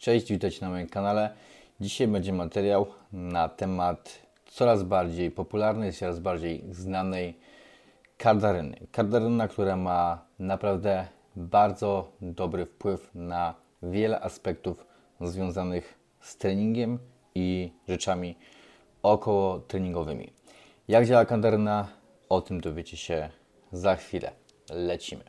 Cześć, witajcie na moim kanale. Dzisiaj będzie materiał na temat coraz bardziej popularnej, coraz bardziej znanej kardaryny. Kardaryna, która ma naprawdę bardzo dobry wpływ na wiele aspektów związanych z treningiem i rzeczami około treningowymi. Jak działa kardaryna? O tym dowiecie się za chwilę. Lecimy.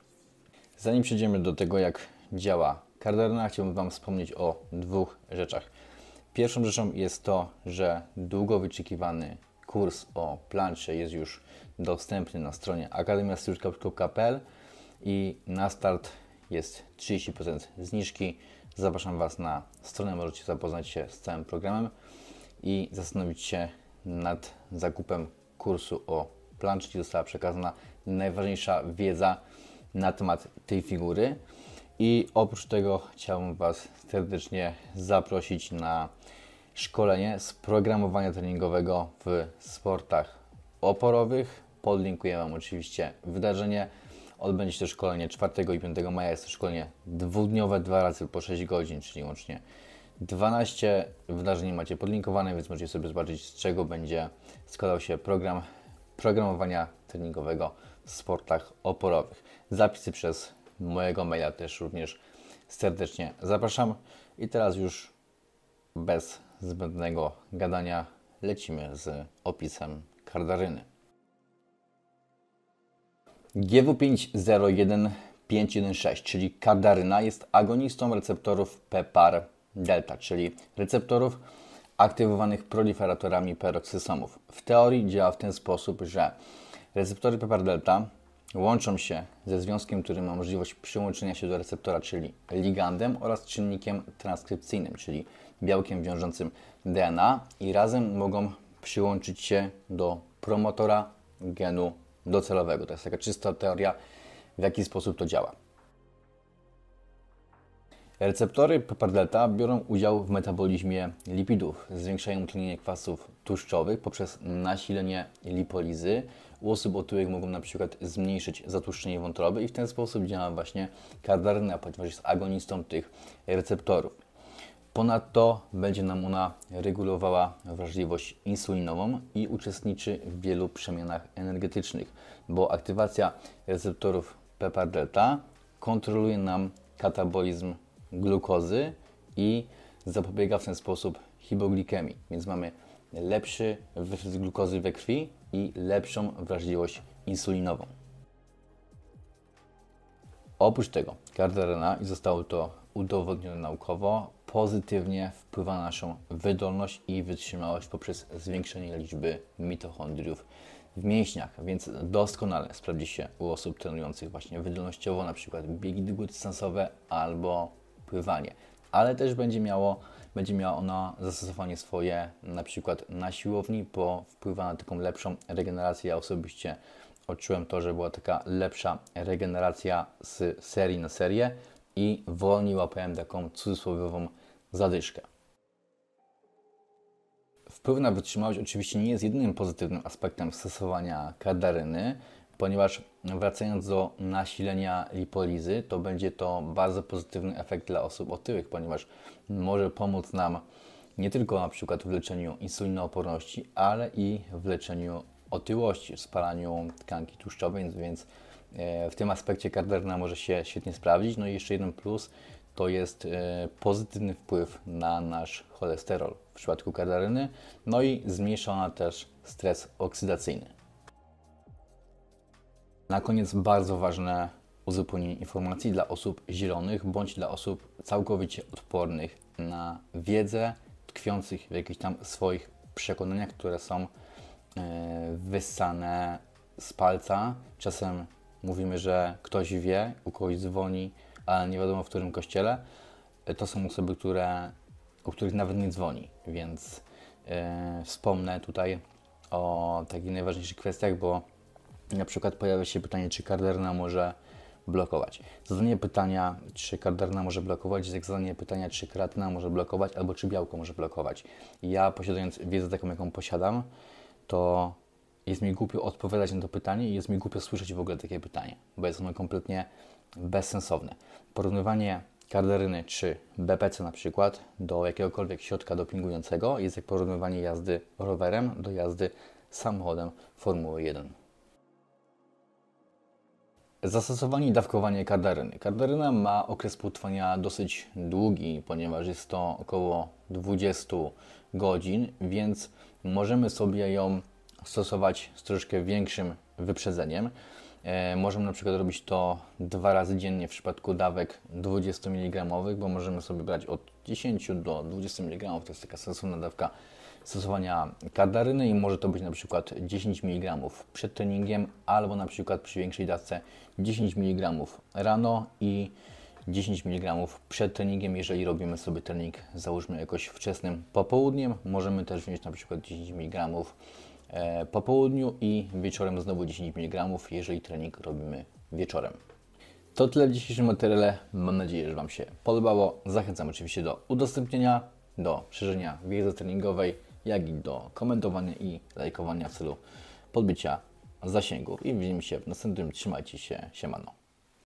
Zanim przejdziemy do tego, jak działa Cardano chciałbym Wam wspomnieć o dwóch rzeczach. Pierwszą rzeczą jest to, że długo wyczekiwany kurs o plancie jest już dostępny na stronie akademiastyczka.pl i na start jest 30% zniżki. Zapraszam Was na stronę, możecie zapoznać się z całym programem i zastanowić się nad zakupem kursu o gdzie Została przekazana najważniejsza wiedza na temat tej figury. I oprócz tego chciałbym Was serdecznie zaprosić na szkolenie z programowania treningowego w sportach oporowych. Podlinkuję Wam oczywiście wydarzenie. Odbędzie się to szkolenie 4 i 5 maja. Jest to szkolenie dwudniowe, dwa razy po 6 godzin, czyli łącznie 12 Wydarzenie macie podlinkowane, więc możecie sobie zobaczyć, z czego będzie składał się program programowania treningowego w sportach oporowych. Zapisy przez mojego maila też również serdecznie zapraszam. I teraz już bez zbędnego gadania lecimy z opisem kardaryny. GW501516, czyli kardaryna jest agonistą receptorów PPAR delta, czyli receptorów aktywowanych proliferatorami peroksysomów. W teorii działa w ten sposób, że receptory PPAR delta łączą się ze związkiem, który ma możliwość przyłączenia się do receptora, czyli ligandem oraz czynnikiem transkrypcyjnym, czyli białkiem wiążącym DNA i razem mogą przyłączyć się do promotora genu docelowego. To jest taka czysta teoria, w jaki sposób to działa. Receptory paperleta biorą udział w metabolizmie lipidów, zwiększają tlenienie kwasów tłuszczowych poprzez nasilenie lipolizy. U osób otyłych mogą na przykład zmniejszyć zatłuszczenie wątroby i w ten sposób działa właśnie kardarnia, ponieważ jest agonistą tych receptorów. Ponadto będzie nam ona regulowała wrażliwość insulinową i uczestniczy w wielu przemianach energetycznych, bo aktywacja receptorów ppar delta kontroluje nam katabolizm glukozy i zapobiega w ten sposób hipoglikemii. Więc mamy lepszy wysyp glukozy we krwi i lepszą wrażliwość insulinową. Oprócz tego kardarena, i zostało to udowodnione naukowo, pozytywnie wpływa na naszą wydolność i wytrzymałość poprzez zwiększenie liczby mitochondriów w mięśniach, więc doskonale sprawdzi się u osób trenujących właśnie wydolnościowo, na przykład biegi długodystansowe albo pływanie, ale też będzie, miało, będzie miała ona zastosowanie swoje na przykład na siłowni, bo wpływa na taką lepszą regenerację. Ja osobiście odczułem to, że była taka lepsza regeneracja z serii na serię i wolniej łapałem taką cudzysłowiową zadyszkę. Wpływ na wytrzymałość oczywiście nie jest jedynym pozytywnym aspektem stosowania kadaryny ponieważ wracając do nasilenia lipolizy, to będzie to bardzo pozytywny efekt dla osób otyłych, ponieważ może pomóc nam nie tylko na przykład w leczeniu insulinooporności, ale i w leczeniu otyłości, w spalaniu tkanki tłuszczowej, więc, więc e, w tym aspekcie karderna może się świetnie sprawdzić. No i jeszcze jeden plus to jest e, pozytywny wpływ na nasz cholesterol w przypadku kardaryny, no i zmniejsza ona też stres oksydacyjny. Na koniec bardzo ważne uzupełnienie informacji dla osób zielonych bądź dla osób całkowicie odpornych na wiedzę, tkwiących w jakichś tam swoich przekonaniach, które są e, wyssane z palca. Czasem mówimy, że ktoś wie, u kogoś dzwoni, ale nie wiadomo w którym kościele. E, to są osoby, które, u których nawet nie dzwoni, więc yy, wspomnę tutaj o takich najważniejszych kwestiach, bo na przykład pojawia się pytanie, czy karderna może blokować. Zadanie pytania, czy karderna może blokować, jest jak zadanie pytania, czy kratyna może blokować, albo czy Białko może blokować. Ja posiadając wiedzę taką, jaką posiadam, to jest mi głupio odpowiadać na to pytanie i jest mi głupio słyszeć w ogóle takie pytanie, bo jest ono kompletnie bezsensowne. Porównywanie Karderyny czy BPC na przykład do jakiegokolwiek środka dopingującego jest jak porównywanie jazdy rowerem do jazdy samochodem Formuły 1. Zastosowanie dawkowania kardaryny. Kardaryna ma okres płutwania dosyć długi, ponieważ jest to około 20 godzin, więc możemy sobie ją stosować z troszkę większym wyprzedzeniem. E, możemy na przykład robić to dwa razy dziennie w przypadku dawek 20 mg, bo możemy sobie brać od 10 do 20 mg, to jest taka sensowna dawka stosowania kardaryny i może to być na przykład 10 mg przed treningiem albo na przykład przy większej dawce 10 mg rano i 10 mg przed treningiem, jeżeli robimy sobie trening załóżmy jakoś wczesnym popołudniem, możemy też wziąć na przykład 10 mg e, po południu i wieczorem znowu 10 mg, jeżeli trening robimy wieczorem. To tyle w dzisiejszym materiale. Mam nadzieję, że Wam się podobało. Zachęcam oczywiście do udostępnienia, do szerzenia wiedzy treningowej jak i do komentowania i lajkowania w celu podbicia zasięgów. I widzimy się w następnym. Trzymajcie się, siemano.